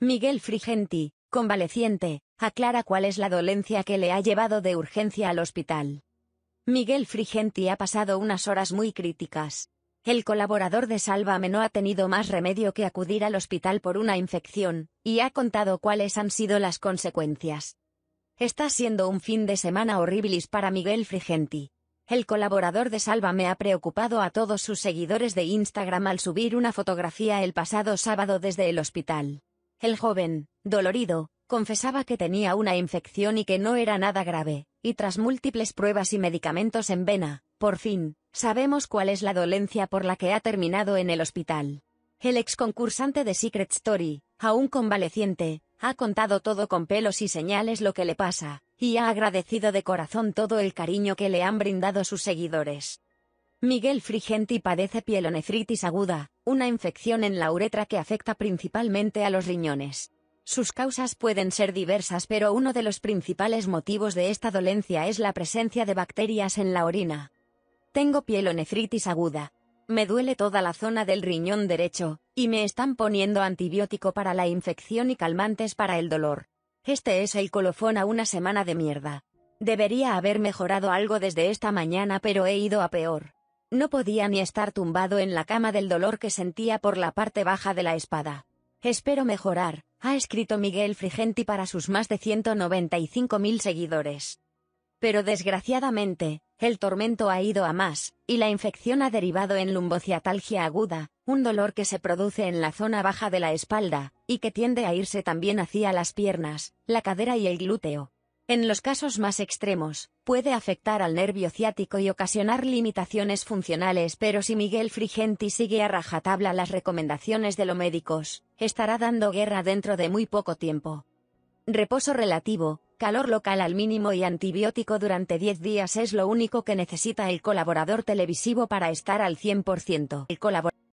Miguel Frigenti, convaleciente, aclara cuál es la dolencia que le ha llevado de urgencia al hospital. Miguel Frigenti ha pasado unas horas muy críticas. El colaborador de Sálvame no ha tenido más remedio que acudir al hospital por una infección, y ha contado cuáles han sido las consecuencias. Está siendo un fin de semana horribilis para Miguel Frigenti. El colaborador de Sálvame ha preocupado a todos sus seguidores de Instagram al subir una fotografía el pasado sábado desde el hospital. El joven, dolorido, confesaba que tenía una infección y que no era nada grave, y tras múltiples pruebas y medicamentos en vena, por fin, sabemos cuál es la dolencia por la que ha terminado en el hospital. El ex concursante de Secret Story, aún convaleciente, ha contado todo con pelos y señales lo que le pasa, y ha agradecido de corazón todo el cariño que le han brindado sus seguidores. Miguel Frigenti padece pielonefritis aguda, una infección en la uretra que afecta principalmente a los riñones. Sus causas pueden ser diversas, pero uno de los principales motivos de esta dolencia es la presencia de bacterias en la orina. Tengo pielonefritis aguda. Me duele toda la zona del riñón derecho, y me están poniendo antibiótico para la infección y calmantes para el dolor. Este es el colofón a una semana de mierda. Debería haber mejorado algo desde esta mañana, pero he ido a peor. No podía ni estar tumbado en la cama del dolor que sentía por la parte baja de la espada. Espero mejorar, ha escrito Miguel Frigenti para sus más de 195.000 seguidores. Pero desgraciadamente, el tormento ha ido a más, y la infección ha derivado en lumbociatalgia aguda, un dolor que se produce en la zona baja de la espalda, y que tiende a irse también hacia las piernas, la cadera y el glúteo. En los casos más extremos, puede afectar al nervio ciático y ocasionar limitaciones funcionales, pero si Miguel Frigenti sigue a rajatabla las recomendaciones de los médicos, estará dando guerra dentro de muy poco tiempo. Reposo relativo, calor local al mínimo y antibiótico durante 10 días es lo único que necesita el colaborador televisivo para estar al 100%.